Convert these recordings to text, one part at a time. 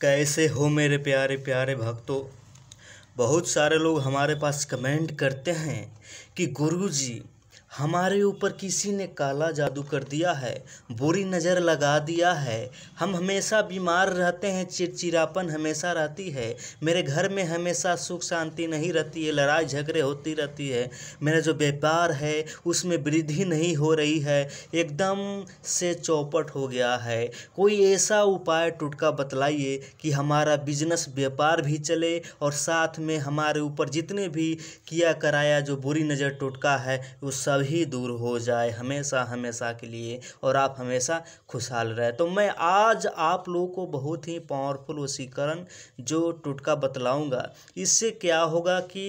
कैसे हो मेरे प्यारे प्यारे भक्तों बहुत सारे लोग हमारे पास कमेंट करते हैं कि गुरु जी हमारे ऊपर किसी ने काला जादू कर दिया है बुरी नज़र लगा दिया है हम हमेशा बीमार रहते हैं चिड़चिड़ापन हमेशा रहती है मेरे घर में हमेशा सुख शांति नहीं रहती है लड़ाई झगड़े होती रहती है मेरा जो व्यापार है उसमें वृद्धि नहीं हो रही है एकदम से चौपट हो गया है कोई ऐसा उपाय टुटका बतलाइए कि हमारा बिजनेस व्यापार भी चले और साथ में हमारे ऊपर जितने भी किया कराया जो बुरी नज़र टुटका है उस कभी दूर हो जाए हमेशा हमेशा के लिए और आप हमेशा खुशहाल रहे तो मैं आज आप लोगों को बहुत ही पावरफुल वसीकरण जो टुटका बतलाऊंगा इससे क्या होगा कि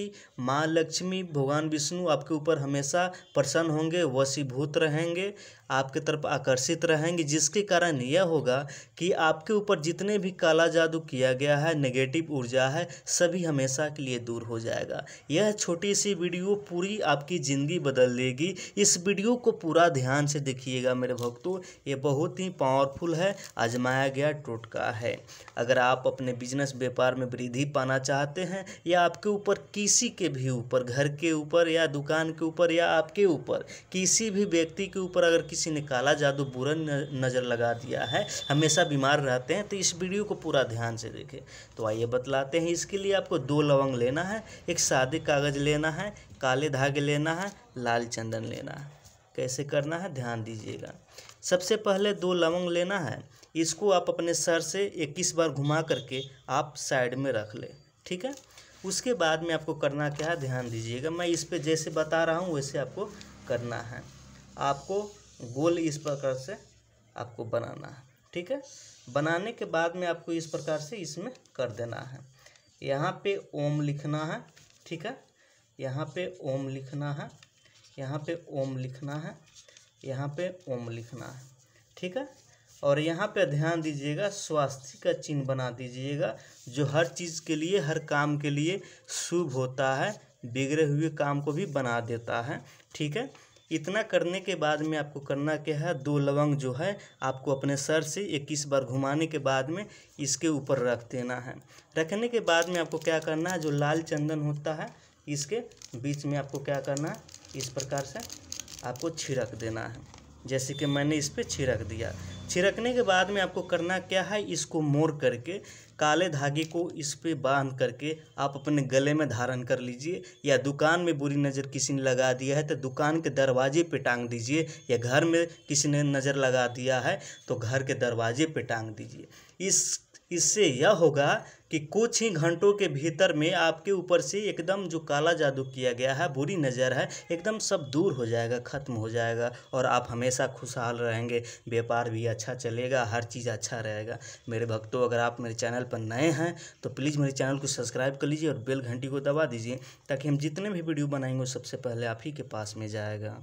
माँ लक्ष्मी भगवान विष्णु आपके ऊपर हमेशा प्रसन्न होंगे वशीभूत रहेंगे आपके तरफ आकर्षित रहेंगे जिसके कारण यह होगा कि आपके ऊपर जितने भी काला जादू किया गया है नेगेटिव ऊर्जा है सभी हमेशा के लिए दूर हो जाएगा यह छोटी सी वीडियो पूरी आपकी ज़िंदगी बदल देगी इस वीडियो को पूरा ध्यान से देखिएगा मेरे भक्तों ये बहुत ही पावरफुल है आजमाया गया टोटका है अगर आप अपने बिजनेस व्यापार में वृद्धि पाना चाहते हैं या आपके ऊपर किसी के भी ऊपर घर के ऊपर या दुकान के ऊपर या आपके ऊपर किसी भी व्यक्ति के ऊपर अगर किसी किसी ने काला जादू बुरा नज़र लगा दिया है हमेशा बीमार रहते हैं तो इस वीडियो को पूरा ध्यान से देखें तो आइए बतलाते हैं इसके लिए आपको दो लवंग लेना है एक सादे कागज़ लेना है काले धागे लेना है लाल चंदन लेना है कैसे करना है ध्यान दीजिएगा सबसे पहले दो लवंग लेना है इसको आप अपने सर से इक्कीस बार घुमा करके आप साइड में रख लें ठीक है उसके बाद में आपको करना क्या है ध्यान दीजिएगा मैं इस पर जैसे बता रहा हूँ वैसे आपको करना है आपको गोल इस प्रकार से आपको बनाना है ठीक है बनाने के बाद में आपको इस प्रकार से इसमें कर देना है यहाँ पे ओम लिखना है ठीक है यहाँ पे ओम लिखना है यहाँ पे ओम लिखना है यहाँ पे ओम लिखना है ठीक है और यहाँ पे ध्यान दीजिएगा स्वास्थ्य का चिन्ह बना दीजिएगा जो हर चीज़ के लिए हर काम के लिए शुभ होता है बिगड़े हुए काम को भी बना देता है ठीक है इतना करने के बाद में आपको करना क्या है दो लवंग जो है आपको अपने सर से इक्कीस बार घुमाने के बाद में इसके ऊपर रख देना है रखने के बाद में आपको क्या करना है जो लाल चंदन होता है इसके बीच में आपको क्या करना है इस प्रकार से आपको छिड़क देना है जैसे कि मैंने इस पर छिड़क दिया छिड़कने के बाद में आपको करना क्या है इसको मोड़ करके काले धागे को इस पर बांध करके आप अपने गले में धारण कर लीजिए या दुकान में बुरी नज़र किसी ने लगा दिया है तो दुकान के दरवाजे पे टांग दीजिए या घर में किसी ने नज़र लगा दिया है तो घर के दरवाजे पे टांग दीजिए इस इससे यह होगा कि कुछ ही घंटों के भीतर में आपके ऊपर से एकदम जो काला जादू किया गया है बुरी नज़र है एकदम सब दूर हो जाएगा ख़त्म हो जाएगा और आप हमेशा खुशहाल रहेंगे व्यापार भी अच्छा चलेगा हर चीज़ अच्छा रहेगा मेरे भक्तों अगर आप मेरे चैनल पर नए हैं तो प्लीज़ मेरे चैनल को सब्सक्राइब कर लीजिए और बेल घंटी को दबा दीजिए ताकि हम जितने भी वीडियो बनाएंगे सबसे पहले आप ही के पास में जाएगा